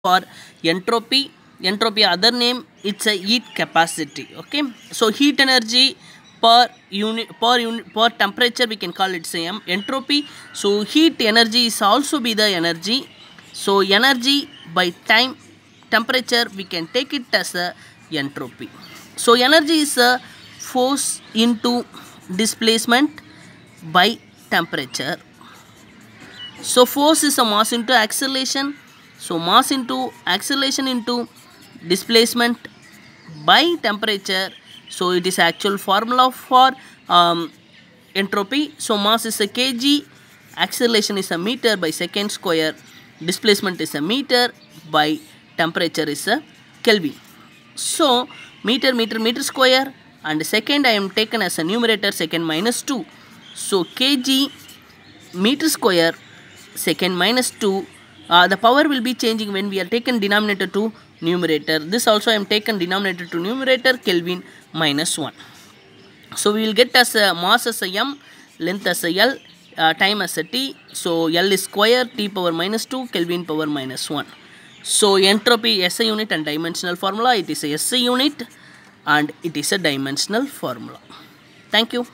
for entropy entropy other name it's a heat capacity okay so heat energy per unit per unit per temperature we can call it same entropy so heat energy is also be the energy so energy by time temperature we can take it as a entropy so energy is a force into displacement by temperature so force is a mass into acceleration so mass into acceleration into displacement by temperature. So it is actual formula for um, entropy. So mass is a kg, acceleration is a meter by second square, displacement is a meter by temperature is a Kelvin. So meter, meter, meter square and second I am taken as a numerator second minus 2. So kg meter square second minus 2 uh, the power will be changing when we are taken denominator to numerator. This also I am taken denominator to numerator Kelvin minus 1. So we will get as a mass as a m, length as a l, uh, time as a t. So l is square, t power minus 2, Kelvin power minus 1. So entropy SI unit and dimensional formula. It is a SI unit and it is a dimensional formula. Thank you.